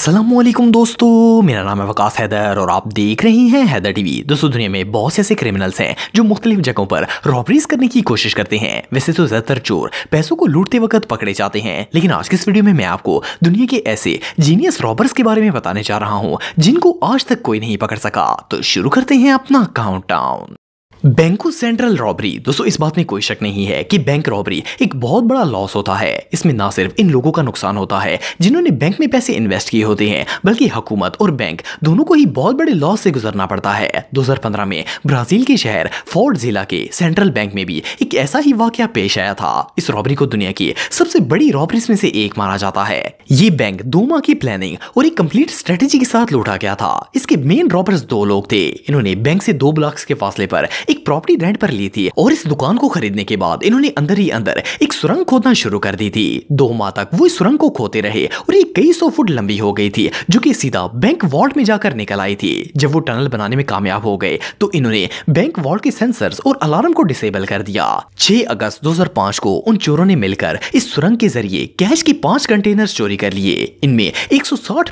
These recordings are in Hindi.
असलम दोस्तों मेरा नाम है वकास हैदर और आप देख रहे हैं हैदर टीवी दोस्तों दुनिया में बहुत से ऐसे क्रिमिनल्स हैं जो मुख्तलिफ जगहों पर रॉबरीज करने की कोशिश करते हैं वैसे तो ज़्यादातर चोर पैसों को लूटते वक्त पकड़े जाते हैं लेकिन आज की इस वीडियो में मैं आपको दुनिया के ऐसे जीनियस रॉबर्स के बारे में बताने जा रहा हूँ जिनको आज तक कोई नहीं पकड़ सका तो शुरू करते हैं अपना काउंट बैंको सेंट्रल रॉबरी दोस्तों इस बात में कोई शक नहीं है कि बैंक रॉबरी एक बहुत बड़ा लॉस होता है इसमें ना सिर्फ इन लोगों का नुकसान होता है जिन्होंने बैंक में पैसे इन्वेस्ट किए होते हैं बल्कि हकूमत और बैंक दोनों को ही बहुत बड़े लॉस से गुजरना पड़ता है 2015 में ब्राजील के शहर फोर्ट जिला के सेंट्रल बैंक में भी एक ऐसा ही वाक्य पेश आया था इस रॉबरी को दुनिया की सबसे बड़ी रॉबरीज में से एक माना जाता है ये बैंक दो माह की प्लानिंग और एक कम्प्लीट स्ट्रेटेजी के साथ लौटा गया था इसके मेन रॉबर्स दो लोग थे इन्होंने बैंक से दो ब्लॉक्स के फासले पर एक प्रॉपर्टी रेंट पर ली थी और इस दुकान को खरीदने के बाद इन्होंने अंदर ही अंदर एक सुरंग खोदना शुरू कर दी थी दो माह तक वो इस सुरंग को खोते रहे और ये कई सौ फुट लंबी हो गई थी जो कि सीधा बैंक वॉल्ट में जाकर निकल आई थी जब वो टनल बनाने में कामयाब हो गए तो इन्होंने बैंक वॉल्ट के सेंसर और अलार्म को डिसेबल कर दिया छह अगस्त दो को उन चोरों ने मिलकर इस सुरंग के जरिए कैश के पांच कंटेनर चोरी कर लिए इनमें एक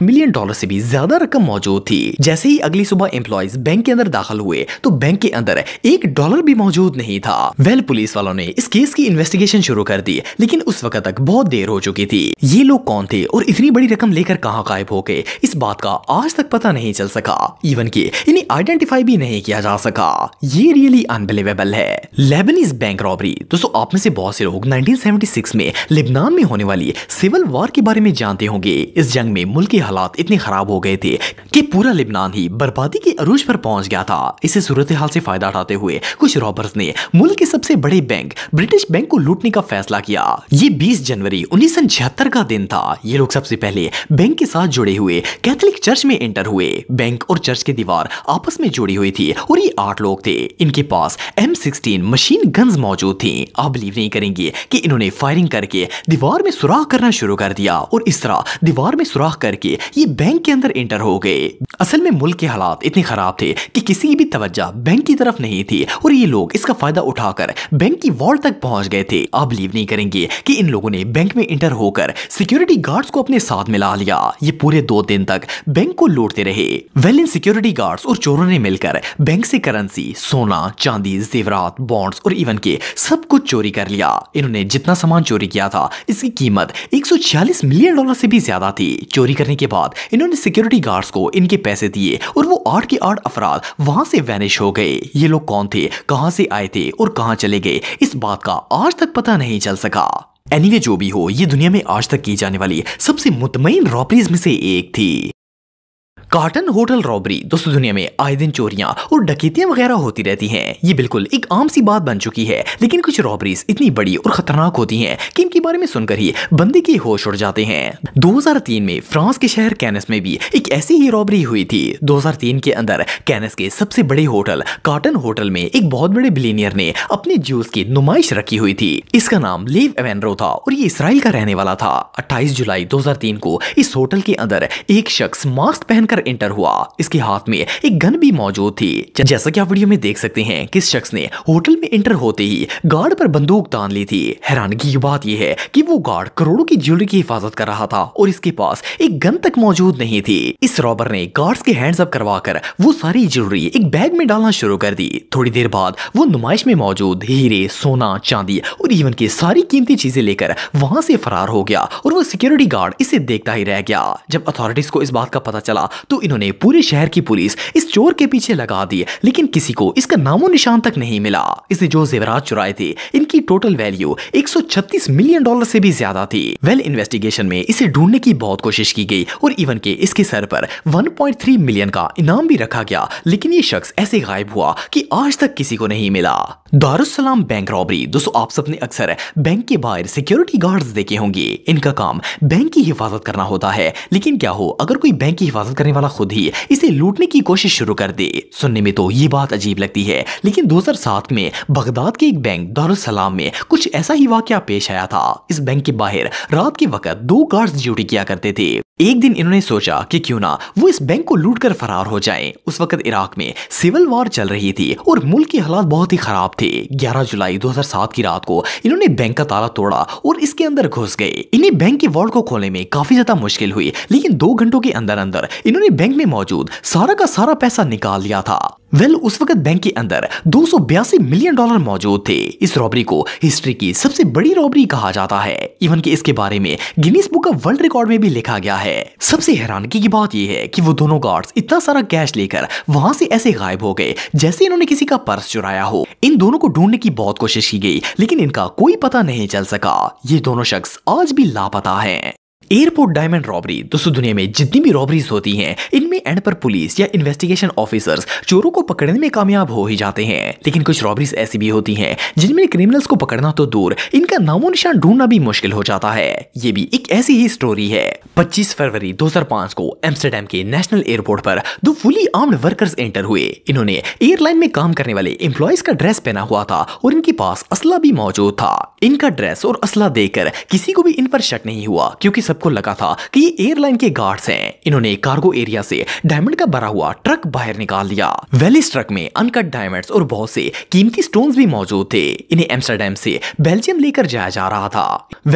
मिलियन डॉलर से भी ज्यादा रकम मौजूद थी जैसे ही अगली सुबह एम्प्लॉयज बैंक के अंदर दाखिल हुए तो बैंक के अंदर एक डॉलर भी मौजूद नहीं था वेल पुलिस वालों ने इस केस की इन्वेस्टिगेशन शुरू कर दी लेकिन उस वक्त तक बहुत देर हो चुकी थी ये लोग कौन थे और इतनी बड़ी रकम लेकर कहाँ गायब हो गए इस बात का आज तक पता नहीं चल सका इवन की इन्हें आइडेंटिफाई भी नहीं किया जा सका ये रियली अनबिलीवेबल है लेबनीज बैंक रॉबरी दोस्तों आप में से बहुत से लोग 1976 में लेबनान में होने वाली सिविल वॉर के बारे में जानते होंगे इस जंग में मुल्क के हालात इतने खराब हो गए थे कि पूरा लिबनान ही बर्बादी के अरूज पर पहुंच गया था इसे सूरत हाल से फायदा उठाते हुए कुछ रॉबर्स ने मुल्क के सबसे बड़े बैंक ब्रिटिश बैंक को लूटने का फैसला किया ये 20 जनवरी उन्नीस का दिन था ये लोग सबसे पहले बैंक के साथ जुड़े हुए कैथोलिक चर्च में एंटर हुए बैंक और चर्च की दीवार आपस में जुड़ी हुई थी और ये आठ लोग थे इनके पास एम मशीन गन्स मौजूद थी आप बिलीव नहीं करेंगे की इन्होंने फायरिंग करके दीवार में सुराख करना शुरू कर दिया और इस तरह दीवार में सुराख करके ये बैंक के अंदर एंटर हो गए असल में मुल्क के हालात इतने खराब थे कि किसी की भी तवज्जा बैंक की तरफ नहीं थी और ये लोग इसका फायदा उठाकर बैंक की वॉल तक पहुंच गए थे आप बिलीव नहीं करेंगे कि इन लोगों ने बैंक में इंटर होकर सिक्योरिटी गार्ड्स को अपने साथ मिला लिया ये पूरे दो दिन तक बैंक को लूटते रहे वेल इन सिक्योरिटी गार्ड्स और चोरों ने मिलकर बैंक से करेंसी सोना चांदी जेवरात बॉन्ड्स और इवन के सब कुछ चोरी कर लिया इन्होंने जितना सामान चोरी किया था इसकी कीमत एक मिलियन डॉलर से भी ज्यादा थी चोरी करने के बाद इन्होंने सिक्योरिटी गार्ड्स को इनके पैसे दिए और वो आठ के आठ अफराद वहां से वैनिश हो गए ये लोग कौन थे कहां से आए थे और कहां चले गए इस बात का आज तक पता नहीं चल सका एनीवे anyway, जो भी हो ये दुनिया में आज तक की जाने वाली सबसे मुतमिन रॉपरीज में से एक थी कार्टन होटल रॉबरी दोस्तों दुनिया में आए दिन चोरियां और डकैतियां वगैरह होती रहती हैं ये बिल्कुल एक आम सी बात बन चुकी है लेकिन कुछ रॉबरीज इतनी बड़ी और खतरनाक होती हैं कि इनके बारे में सुनकर ही बंदे के होश उड़ जाते हैं 2003 में फ्रांस के शहर कैनस में भी एक ऐसी ही रॉबरी हुई थी दो के अंदर कैनस के सबसे बड़े होटल कार्टन होटल में एक बहुत बड़े बिलीनियर ने अपने जूस की नुमाइश रखी हुई थी इसका नाम लेव एवेनरो था और ये इसराइल का रहने वाला था अट्ठाईस जुलाई दो को इस होटल के अंदर एक शख्स मास्क पहनकर अंदर एंटर हुआ इसके हाथ में एक गन भी मौजूद थी जैसा कि आप वीडियो में देख सकते हैं किस शख्स ने होटल में एंटर होते ही गार्ड पर बंदूक तान ली थी हैरानगी की बात यह है कि वो गार्ड करोड़ों की ज्वेलरी की हिफाजत कर रहा था और इसके पास एक गन तक मौजूद नहीं थी इस रॉबर ने गार्ड के हैंड्स अप करवाकर वो सारी ज्वेलरी एक बैग में डालना शुरू कर दी थोड़ी देर बाद वो नुमाइश में मौजूद हीरे सोना चांदी और इवन की सारी कीमती चीजें लेकर वहां से फरार हो गया और वो सिक्योरिटी गार्ड इसे देखता ही रह गया जब अथॉरिटीज को इस बात का पता चला तो इन्होंने पूरे शहर की पुलिस इस चोर के पीछे लगा दी लेकिन किसी को इसका नामो निशान तक नहीं मिला इसने जो जेवरात चुराए थे इनकी टोटल वैल्यू 136 मिलियन डॉलर से भी ज्यादा थी वेल इन्वेस्टिगेशन में इसे ढूंढने की बहुत कोशिश की गई और इवन के इसके सर पर 1.3 मिलियन का इनाम भी रखा गया लेकिन ये शख्स ऐसे गायब हुआ कि आज तक किसी को नहीं मिला दारुसलाम बैंक रॉबरी दोस्तों आप सबने अक्सर बैंक के बाहर सिक्योरिटी गार्ड्स देखे होंगे इनका काम बैंक की हिफाजत करना होता है लेकिन क्या हो अगर कोई बैंक की हिफाजत करने वाला खुद ही इसे लूटने की कोशिश शुरू कर दे सुनने में तो ये बात अजीब लगती है लेकिन 2007 में बगदाद के एक बैंक दारुसलाम में कुछ ऐसा ही वाक्य पेश आया था इस बैंक के बाहर रात के वक्त दो गार्ड्स ड्यूटी किया करते थे एक दिन इन्होंने सोचा कि क्यों ना वो इस बैंक को लूट कर फरार हो जाएं। उस वक्त इराक में सिविल वॉर चल रही थी और मुल्क के हालात बहुत ही खराब थे 11 जुलाई 2007 की रात को इन्होंने बैंक का ताला तोड़ा और इसके अंदर घुस गए इन्हें बैंक के वार्ड को खोलने में काफी ज्यादा मुश्किल हुई लेकिन दो घंटों के अंदर अंदर इन्होंने बैंक में मौजूद सारा का सारा पैसा निकाल लिया था वेल उस वक्त बैंक के अंदर दो मिलियन डॉलर मौजूद थे इस रॉबरी को हिस्ट्री की सबसे बड़ी रॉबरी कहा जाता है इवन कि इसके बारे में Guinness Book of World Record में भी लिखा गया है सबसे हैरानगी की बात यह है कि वो दोनों गार्ड्स इतना सारा कैश लेकर वहां से ऐसे गायब हो गए जैसे इन्होंने किसी का पर्स चुराया हो इन दोनों को ढूंढने की बहुत कोशिश की गई लेकिन इनका कोई पता नहीं चल सका ये दोनों शख्स आज भी लापता है एयरपोर्ट डायमंड रॉबरी दोस्तों दुनिया में जितनी भी रॉबरीज होती हैं इनमें एंड पर पुलिस या इन्वेस्टिगेशन ऑफिसर्स चोरों को पकड़ने में कामयाब हो ही जाते हैं लेकिन कुछ रॉबरीज ऐसी भी होती हैं जिनमें क्रिमिनल्स को पकड़ना तो दूर इनका नामो निशान ढूंढना भी मुश्किल हो जाता है ये भी एक ऐसी ही स्टोरी है पच्चीस फरवरी दो को एम्स्टरडेम के नेशनल एयरपोर्ट पर दो फुली आर्म्ड वर्कर्स एंटर हुए इन्होंने एयरलाइन में काम करने वाले एम्प्लॉयज का ड्रेस पहना हुआ था और इनके पास असला भी मौजूद था इनका ड्रेस और असला देकर किसी को भी इन पर शक नहीं हुआ क्योंकि सबको लगा था कि ये एयरलाइन के गार्ड्स हैं इन्होंने कार्गो एरिया से डायमंड का भरा हुआ ट्रक बाहर निकाल लिया वेलिस ट्रक में अनकट डायमंड्स और बहुत से कीमती स्टोन्स भी मौजूद थे इन्हें एम्स्टरडेम से बेल्जियम लेकर जाया जा रहा था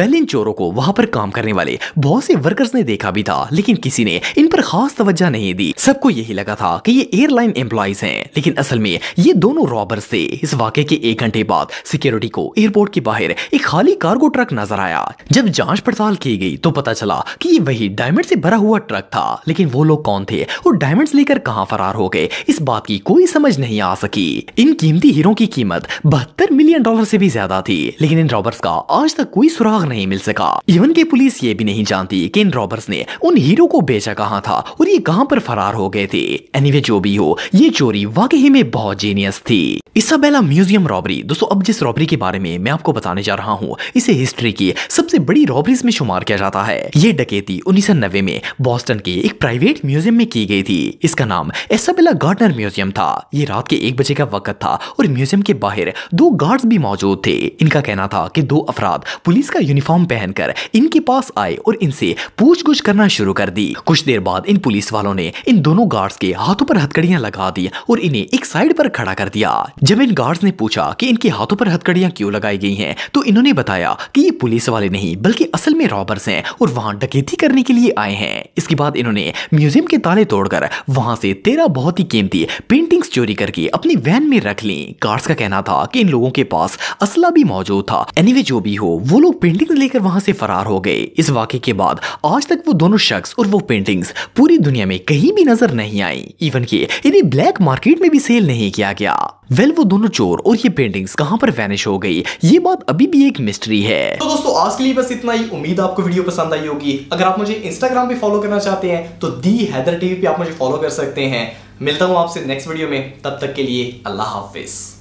वेल इन चोरों को वहां पर काम करने वाले बहुत से वर्कर्स ने देखा भी था लेकिन किसी ने इन पर खास तवज्जा नहीं दी सबको यही लगा था कि ये एयरलाइन एम्प्लॉयज हैं लेकिन असल में ये दोनों रॉबर्स थे इस वाक्य के एक घंटे बाद सिक्योरिटी को एयरपोर्ट के बाहर एक खाली कार्गो ट्रक नजर आया जब जांच पड़ताल की गई तो पता चला कि ये वही डायमंड से भरा हुआ ट्रक था लेकिन वो लोग कौन थे और डायमंड्स लेकर कहां फरार हो गए इस बात की कोई समझ नहीं आ सकी इन कीमती हीरों की कीमत बहत्तर मिलियन डॉलर से भी ज्यादा थी लेकिन इन रॉबर्स का आज तक कोई सुराग नहीं मिल सका इवन के पुलिस ये भी नहीं जानती कि इन रॉबर्स ने उन हीरो को बेचा कहाँ था और ये कहाँ पर फरार हो गए थे एनीवे anyway, जो भी हो ये चोरी वाकई में बहुत जीनियस थी इसाबेला म्यूजियम रॉबरी दोस्तों अब जिस रॉबरी के बारे में मैं आपको बताने जा रहा हूँ इसे हिस्ट्री की सबसे बड़ी रॉबरीज में शुमार किया जाता है है ये डकैती उन्नीस में बॉस्टन के एक प्राइवेट म्यूजियम में की गई थी इसका नाम एसाबेला गार्डनर म्यूजियम था ये रात के एक बजे का वक्त था और म्यूजियम के बाहर दो गार्ड्स भी मौजूद थे इनका कहना था कि दो अफराद पुलिस का यूनिफॉर्म पहनकर इनके पास आए और इनसे गुछ करना शुरू कर दी कुछ देर बाद इन पुलिस वालों ने इन दोनों गार्ड्स के हाथों पर हथकड़ियां लगा दी और इन्हें एक साइड पर खड़ा कर दिया जब इन गार्ड्स ने पूछा कि इनके हाथों पर हथकड़ियां क्यों लगाई गई हैं तो इन्होंने बताया कि ये पुलिस वाले नहीं बल्कि असल में रॉबर्स हैं और वहां डकैती करने के लिए आए हैं इसके बाद इन्होंने म्यूजियम के ताले तोड़कर वहां से तेरह बहुत ही कीमती पेंटिंग्स चोरी करके अपनी वैन में रख ली कार्ड्स का कहना था कि इन लोगों के पास असला भी मौजूद था एनीवे anyway, जो भी हो वो लोग पेंटिंग लेकर वहां से फरार हो गए इस वाक्य के बाद आज तक वो दोनों शख्स और वो पेंटिंग्स पूरी दुनिया में कहीं भी नजर नहीं आई इवन की इन्हें ब्लैक मार्केट में भी सेल नहीं किया गया वेल वो दोनों चोर और ये पेंटिंग्स कहाँ पर वैनिश हो गई ये बात अभी भी एक मिस्ट्री है तो दोस्तों आज के लिए बस इतना ही उम्मीद आपको वीडियो पसंद बताई होगी अगर आप मुझे इंस्टाग्राम पे फॉलो करना चाहते हैं तो दी हैदर टीवी पे आप मुझे फॉलो कर सकते हैं मिलता हूँ आपसे नेक्स्ट वीडियो में तब तक के लिए अल्लाह हाफिज़